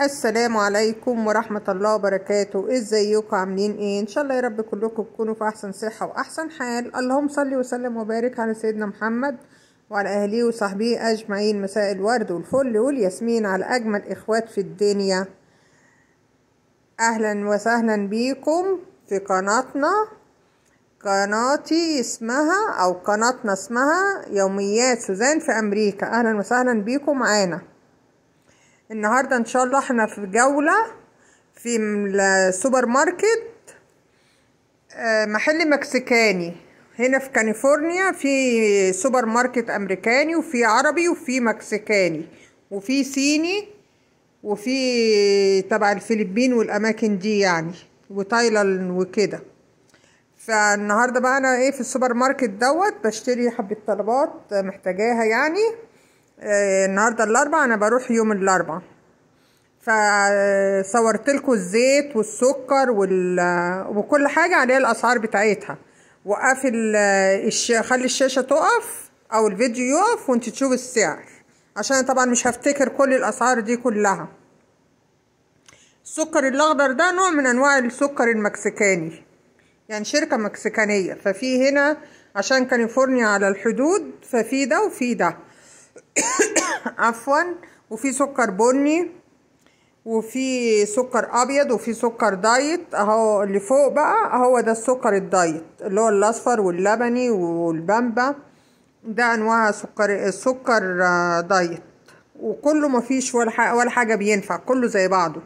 السلام عليكم ورحمة الله وبركاته ازيكم عاملين ايه ان شاء الله يا رب كلكم تكونوا في احسن صحة واحسن حال اللهم صلي وسلم وبارك على سيدنا محمد وعلى اهله وصحبه اجمعين مساء الورد والفل والياسمين على اجمل اخوات في الدنيا اهلا وسهلا بيكم في قناتنا قناتي اسمها او قناتنا اسمها يوميات سوزان في امريكا اهلا وسهلا بيكم معانا النهاردة ان شاء الله احنا في جولة في السوبر ماركت آه، محل مكسيكاني هنا في كاليفورنيا في سوبر ماركت امريكاني وفي عربي وفي مكسيكاني وفي صيني وفي تبع الفلبين والاماكن دي يعني وتايلاند وكده فالنهارده بقى انا ايه في السوبر ماركت دوت بشتري حبه طلبات محتاجاها يعني آه، النهارده الاربع انا بروح يوم الاربع فصورت لكم الزيت والسكر وال... وكل حاجه عليها الاسعار بتاعتها وقفل آه، الش... خلي الشاشه تقف او الفيديو يقف وانت تشوف السعر عشان طبعا مش هفتكر كل الاسعار دي كلها السكر الاخضر ده نوع من انواع السكر المكسيكاني يعني شركه مكسيكانيه ففي هنا عشان كاليفورنيا على الحدود ففي ده وفي ده عفوا وفي سكر بني وفي سكر ابيض وفي سكر دايت اهو اللي فوق بقى هو ده السكر الدايت اللي هو الاصفر واللبني والبامبا ده انواع سكر السكر آه، دايت وكله مفيش ولا ولا حاجه بينفع كله زي بعضه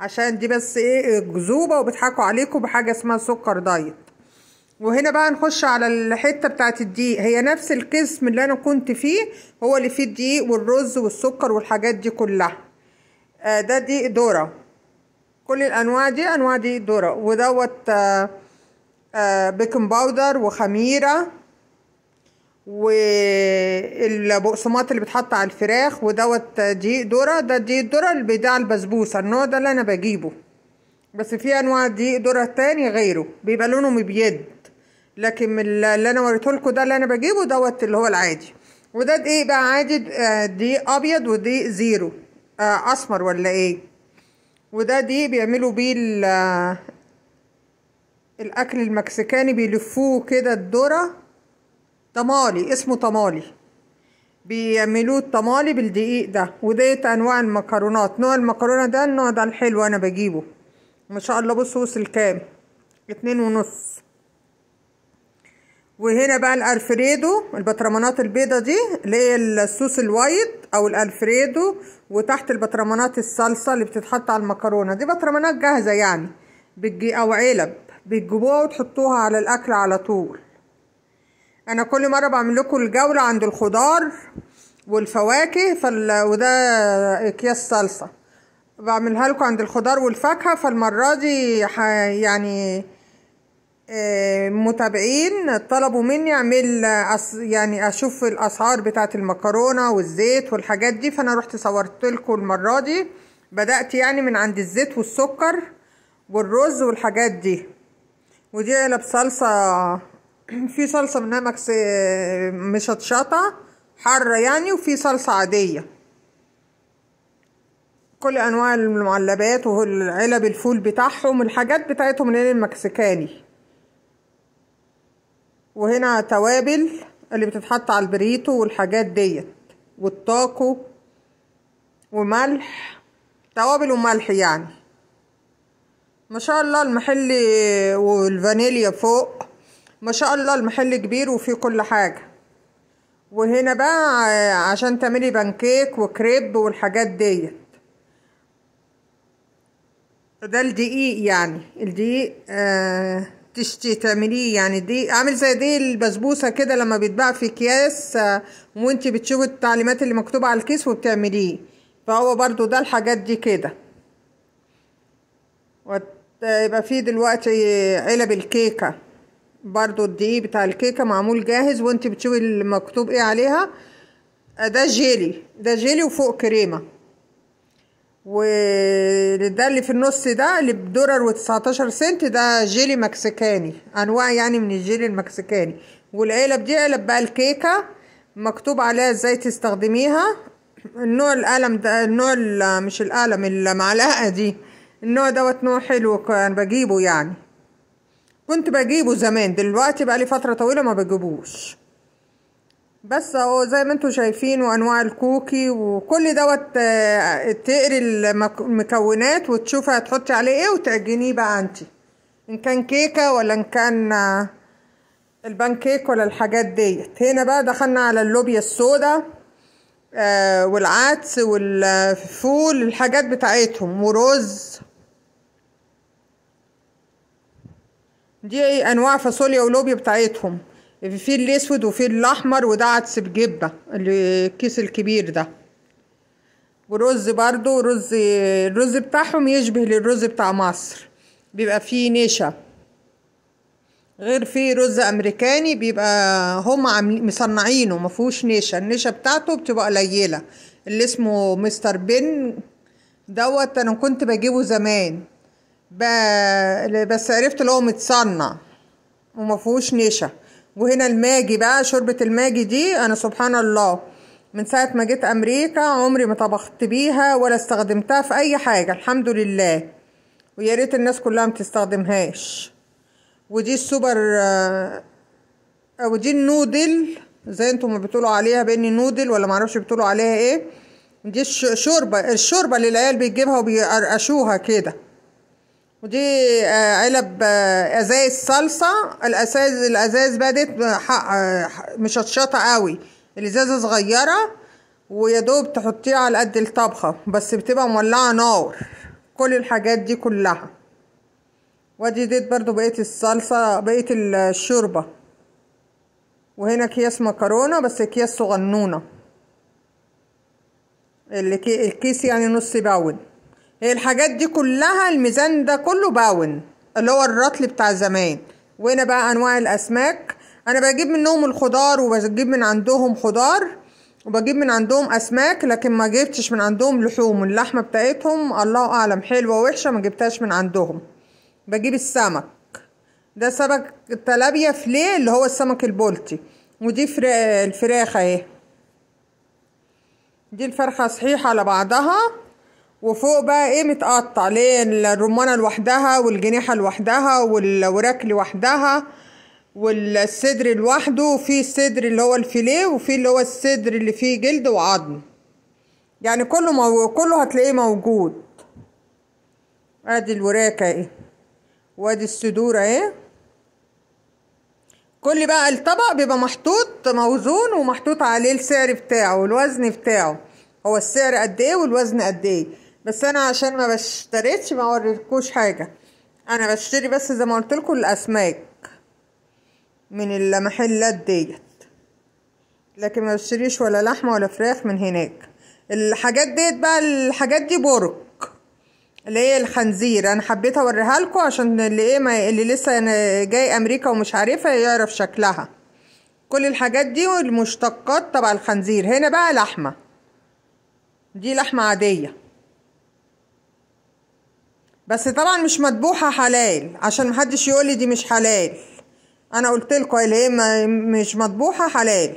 عشان دي بس ايه جذوبه وبيضحكوا عليكم بحاجه اسمها سكر دايت وهنا بقى نخش على الحتة بتاعت الدقيق هي نفس القسم اللي انا كنت فيه هو اللي فيه الدقيق والرز والسكر والحاجات دي كلها آه ده دقيق ذرة كل الانواع دي انواع دي ذرة ودوت آه آه بيكنج باودر وخميرة والبقسماط اللي بتحط على الفراخ ودوت دي ذرة ده دي ذرة اللي بيدع البسبوسة النوع ده اللي انا بجيبه بس في انواع دي ذرة تاني غيره بيبقى لونهم بيد لكن من اللي انا وريته لكم ده اللي انا بجيبه دوت اللي هو العادي وده ايه بقى عادي آه، دي ابيض ودي زيرو آه، اسمر ولا ايه وده دي بيعملوا بيه آه، الاكل المكسيكاني بيلفوه كده الذره طمالي اسمه طمالي بيعملوه الطمالي بالدقيق ده وديت إيه؟ انواع المكرونات نوع المكرونه ده النوع ده الحلو انا بجيبه ما شاء الله بصوا وصل كام اتنين ونص وهنا بقى الالفريدو البطرمانات البيضة دي اللي هي الصوص الوايت او الالفريدو وتحت البطرمانات الصلصة اللي بتتحط على المكرونة دي بطرمانات جاهزة يعني بتجي او علب بتجيبوها وتحطوها على الاكل على طول انا كل مرة بعمل لكم الجولة عند الخضار والفواكه فال... وده اكياس صلصة بعملها لكم عند الخضار والفاكهة فالمرة دي ح... يعني آه، متابعين طلبوا مني اعمل يعني اشوف الاسعار بتاعه المكرونه والزيت والحاجات دي فانا رحت صورت لكم المره دي بدات يعني من عند الزيت والسكر والرز والحاجات دي ودي علب صلصه في صلصه منها مكس مشطشطه حاره يعني وفي صلصه عاديه كل انواع المعلبات والعلب الفول بتاعهم الحاجات بتاعتهم اللي المكسيكاني وهنا توابل اللي بتتحط على البريتو والحاجات ديت والطاكو وملح توابل وملح يعني ما شاء الله المحل والفانيليا فوق ما شاء الله المحل كبير وفيه كل حاجة وهنا بقى عشان تعملي بانكيك وكريب والحاجات ديت ده الدقيق يعني الدقيق آه تشتي تعمليه يعني دي عامل زي دي البسبوسة كده لما بيتباع في اكياس آه، وانت بتشوفي التعليمات اللي مكتوبة على الكيس وبتعمليه فهو برضو ده الحاجات دي كده يبقى فيه دلوقتي علب الكيكة برضو الدقيق بتاع الكيكة معمول جاهز وانت بتشوفي المكتوب ايه عليها آه، ده جيلي ده جيلي وفوق كريمة وده اللي في النص ده اللي بدولار و19 سنت ده جيلي مكسيكاني انواع يعني من الجيلي المكسيكاني والعلب دي علب بقى الكيكه مكتوب عليها ازاي تستخدميها النوع القلم ده النوع مش القلم المعلقه دي النوع دوت نوع حلو كان بجيبه يعني كنت بجيبه زمان دلوقتي بقى لي فتره طويله ما بجيبوش بس اهو زي ما انتم شايفين وانواع الكوكي وكل دوت آه، تقري المكونات وتشوفي هتحطي عليه ايه وتعجنيه بقى انت ان كان كيكه ولا ان كان آه، البان كيك ولا الحاجات ديت هنا بقى دخلنا على اللوبيا السودا آه، والعدس والفول الحاجات بتاعتهم ورز دي انواع فاصوليا ولوبيا بتاعتهم في الاسود وفي الاحمر وده عدس بجبه الكيس الكبير ده ورز برضو رز الرز بتاعهم يشبه للرز بتاع مصر بيبقى فيه نشا غير في رز امريكاني بيبقى هم مصنعينه مفهوش نشا النشا بتاعته بتبقى قليله اللي اسمه مستر بن دوت انا كنت بجيبه زمان بس عرفت اللي هو متصنع ومفهوش نشا وهنا الماجي بقى شوربة الماجي دي أنا سبحان الله من ساعة ما جيت أمريكا عمري ما طبخت بيها ولا استخدمتها في أي حاجة الحمد لله ويا ريت الناس كلها تستخدمهاش ودي السوبر آه، أو دي النودل زي انتم ما بتقولوا عليها باني نودل ولا معرفش بتقولوا عليها ايه دي الشوربة الشوربة اللي العيال بتجيبها وبيقرقشوها كده ودي آه، علب آه، ازايز صلصه الازاز الازاز بدت آه، مشطشطه قوي الازازه صغيره ويا دوب تحطيها على قد الطبخه بس بتبقى مولعه نار كل الحاجات دي كلها وادي ديت برضو بقيه الصلصه بقيه الشوربه وهنا اكياس مكرونه بس اكياس صغنونه الكيس يعني نص باول الحاجات دي كلها الميزان ده كله باون اللي هو الرطل بتاع زمان وهنا بقى انواع الاسماك انا بجيب منهم الخضار وبجيب من عندهم خضار وبجيب من عندهم اسماك لكن ما جبتش من عندهم لحوم اللحمه بتاعتهم الله اعلم حلوه وحشه ما جبتهاش من عندهم بجيب السمك ده سمك التلابيا فليه اللي هو السمك البولتي ودي الفراخه اهي دي الفرخه صحيحه على بعضها وفوق بقى ايه متقطع ليه الرمانه لوحدها والجنيحه لوحدها والوراك لوحدها والصدر لوحده وفي الصدر اللي هو الفيليه وفي اللي هو الصدر اللي فيه جلد وعظم يعني كله مو... كله هتلاقيه موجود ادي الوراك اهي وادي الصدور اهي كل بقى الطبق بيبقى محطوط موزون ومحطوط عليه السعر بتاعه والوزن بتاعه هو السعر قد ايه والوزن قد ايه بس انا عشان ما بشتريتش ما اوريكوش حاجه انا بشتري بس زي ما قلت لكم الاسماك من المحلات ديت لكن ما بشتريش ولا لحمه ولا فراخ من هناك الحاجات ديت بقى الحاجات دي برك اللي هي الخنزير انا حبيت اوريها لكم عشان اللي ايه ما اللي لسه جاي امريكا ومش عارفه يعرف شكلها كل الحاجات دي والمشتقات تبع الخنزير هنا بقى لحمه دي لحمه عاديه بس طبعا مش مدبوحه حلال عشان محدش يقولي دي مش حلال انا قلت لكم اللي إيه، هي مش مدبوحه حلال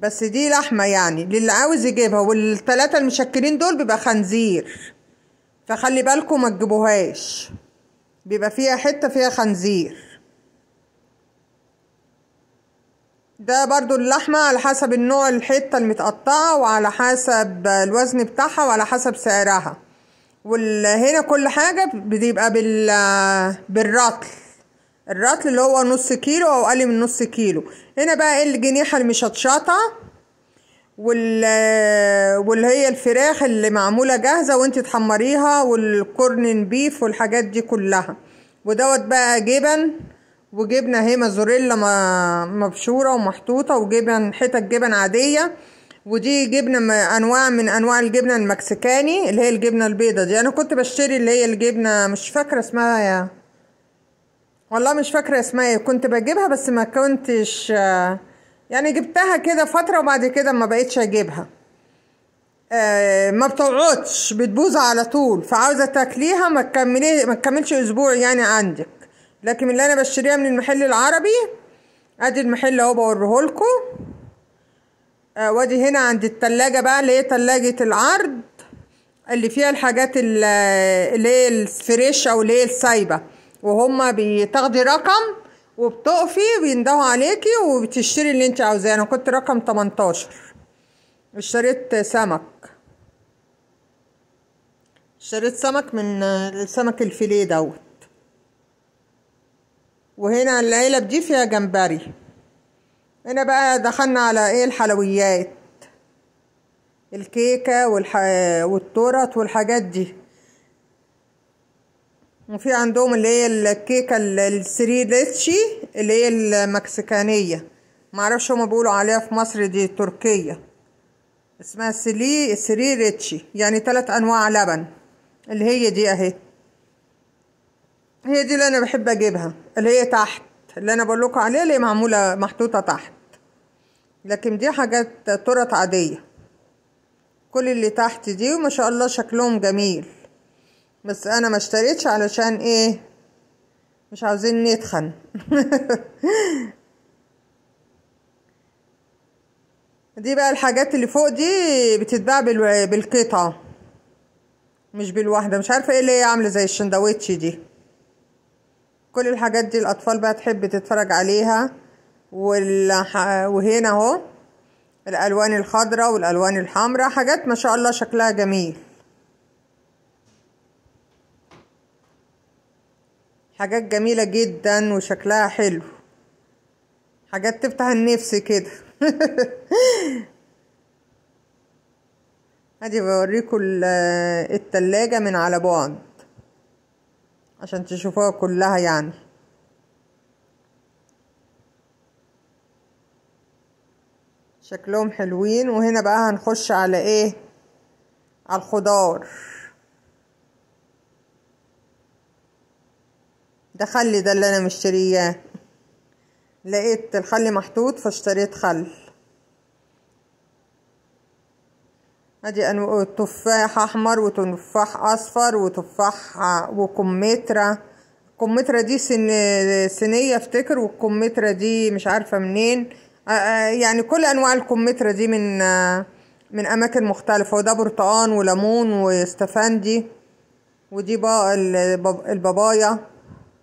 بس دي لحمة يعني للي عاوز يجيبها والتلاتة المشكلين دول بيبقى خنزير فخلي بالكم ما تجيبوهاش بيبقى فيها حتة فيها خنزير ده برضو اللحمة على حسب النوع الحتة المتقطعة وعلى حسب الوزن بتاعها وعلى حسب سعرها وهنا كل حاجة بتبقى بال بالرطل الرطل اللي هو نص كيلو أو أقل من نص كيلو هنا بقى إيه الجنيحة المشطشطة وال واللي هي الفراخ اللي معمولة جاهزة وانت تحمريها والكورن بيف والحاجات دي كلها ودوت بقى جبن وجبنة اهي مزوريلا مبشورة ومحطوطة وجبن حتت جبن عادية ودي جبنة أنواع من أنواع الجبنة المكسيكاني اللي هي الجبنة البيضة دي أنا كنت بشتري اللي هي الجبنة مش فاكرة اسمها يا والله مش فاكرة اسمها ايه. كنت بجيبها بس ما كنتش يعني جبتها كده فترة وبعد كده ما بقيتش أجيبها آه، ما بتقعدش بتبوظ على طول فعاوزة تاكليها ما تكملي ما تكملش أسبوع يعني عندك لكن اللي أنا بشتريها من المحل العربي أدي المحل أهو بوريهولكوا آه، وادي هنا عند التلاجة بقى اللي هي تلاجة العرض اللي فيها الحاجات اللي هي الفريش او اللي هي السايبة وهما بتاخدي رقم وبتقفي بيندهوا عليكي وبتشتري اللي انت عاوزاه انا كنت رقم 18 اشتريت سمك اشتريت سمك من السمك الفيليه دوت وهنا العلب دي فيها جمبري هنا بقى دخلنا على ايه الحلويات الكيكة والح... والتورت والحاجات دي وفي عندهم اللي هي الكيكة السري ريتشي اللي هي المكسيكانية معرفش هما بيقولوا عليها في مصر دي تركية اسمها سلي سري ريتشي يعني تلات انواع لبن اللي هي دي اهي هي دي اللي انا بحب اجيبها اللي هي تحت اللي انا بقول لكم عليها اللي معموله محطوطه تحت لكن دي حاجات ترط عاديه كل اللي تحت دي وما شاء الله شكلهم جميل بس انا ما اشتريتش علشان ايه مش عاوزين نتخن دي بقى الحاجات اللي فوق دي بتتباع بالقطعه مش بالواحده مش عارفه ايه اللي هي عامله زي الشندوتش دي كل الحاجات دي الأطفال بقى تحب تتفرج عليها والح... وهنا اهو الألوان الخضراء والألوان الحمراء حاجات ما شاء الله شكلها جميل حاجات جميلة جدا وشكلها حلو حاجات تفتح النفس كده ادي بوريكم التلاجة من على بعد عشان تشوفوها كلها يعني شكلهم حلوين وهنا بقى هنخش على ايه على الخضار ده خلي ده اللي انا مشترياه لقيت الخل محطوط فاشتريت خل ادي انواع تفاح احمر وتفاح اصفر وتفاح آه، وكمثرى الكمثرى دي سن... سنيه افتكر والكمثرى دي مش عارفه منين آه، آه، يعني كل انواع الكمثرى دي من من اماكن مختلفه وده برتقان وليمون واستفندي ودي بقى البابايا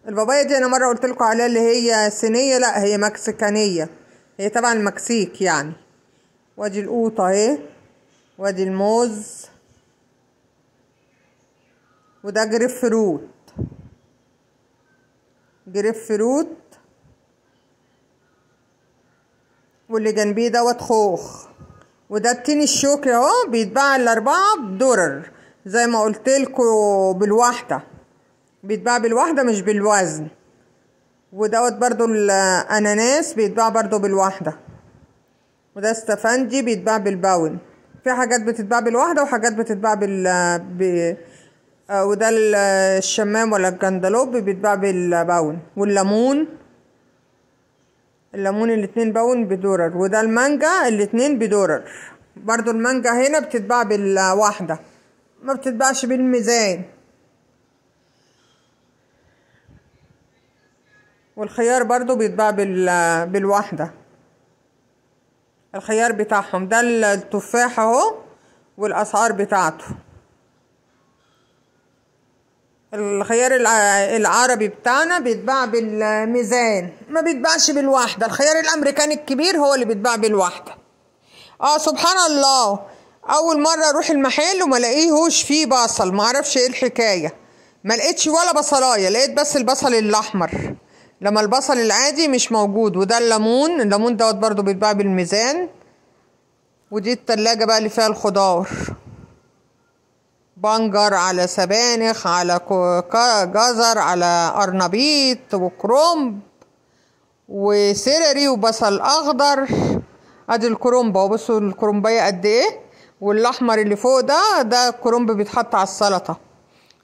البابايا دي انا مره قلت لكم عليها اللي هي صينيه لا هي مكسيكانيه هي طبعا المكسيك يعني وادي القوطه اهي وادي الموز وده جريب فروت جريب فروت واللي جنبيه دوت خوخ وده التين الشوكي اهو بيتباع الاربعه بدرر زي ما قلت لكم بالواحده بيتباع بالواحده مش بالوزن ودوت برضو الاناناس بيتباع برضو بالواحده وده استفندي بيتباع بالباون في حاجات بتتباع بالواحدة وحاجات بتتباع بال ب... آه، وده آه، الشمام ولا الجندلوب بيتباع بالباون والليمون الليمون الاتنين باون بدولار وده المانجا الاتنين بدولار برضو المانجا هنا بتتباع بالواحدة ما بتتباعش بالميزان والخيار برضو بيتباع بالواحدة الخيار بتاعهم ده التفاح اهو والاسعار بتاعته الخيار العربي بتاعنا بيتباع بالميزان ما بيتباعش بالواحدة الخيار الامريكاني الكبير هو اللي بيتباع بالواحدة اه سبحان الله اول مرة اروح المحل وما لقيهوش فيه بصل ما عرفش ايه الحكاية ما لقيتش ولا بصلاية لقيت بس البصل الاحمر لما البصل العادي مش موجود وده الليمون الليمون دوت برضو بيتباع بالميزان ودي التلاجة بقى اللي فيها الخضار بنجر على سبانخ على جزر على قرنبيط وكرومب وسيرري وبصل اخضر ادي الكرنب وبصوا بصوا قد ايه والاحمر اللي فوق ده ده كرنب بيتحط على السلطه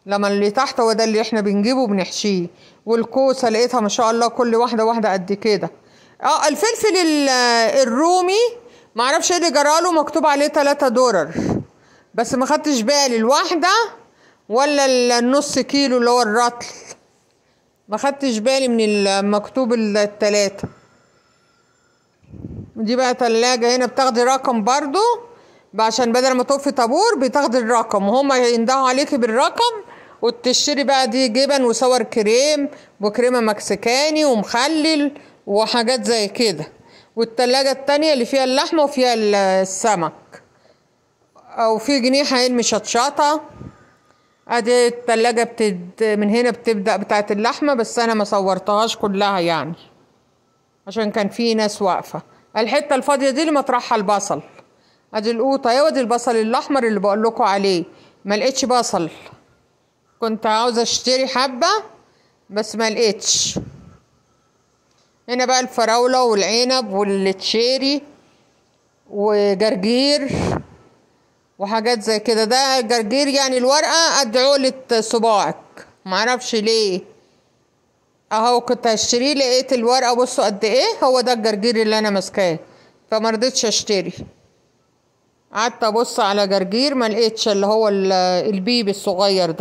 لما اللي تحت هو ده اللي احنا بنجيبه بنحشيه والكوسه لقيتها ما شاء الله كل واحده واحده قد كده اه الفلفل الرومي معرفش ايه اللي جراله مكتوب عليه 3 دولار بس ما خدتش بالي الواحده ولا النص كيلو اللي هو الرطل ما خدتش بالي من المكتوب التلاتة دي بقى تلاجة هنا بتاخدي رقم برضو عشان بدل ما تقفي طابور بتاخدي الرقم وهما يندهوا عليكي بالرقم وتشتري بقى دي جبن وصور كريم وكريمة مكسيكاني ومخلل وحاجات زي كده والتلاجة التانية اللي فيها اللحمة وفيها السمك أو في جنيحة علم شطشطة ادي التلاجة بتد... من هنا بتبدأ بتاعة اللحمة بس أنا ما صورتهاش كلها يعني عشان كان في ناس واقفة الحتة الفاضية دي اللي مطرحها البصل ادي القوطة أيوة وادي البصل الأحمر اللي بقول لكم عليه ما لقيتش بصل كنت عاوزة اشتري حبة بس ما لقيتش هنا بقى الفراولة والعنب والتشيري وجرجير وحاجات زي كده ده الجرجير يعني الورقة قد عقلة صباعك معرفش ليه اهو كنت هشتريه لقيت الورقة بصوا قد ايه هو ده الجرجير اللي انا ماسكاه فمرضتش اشتري قعدت ابص على جرجير ما لقيتش اللي هو البيبي الصغير ده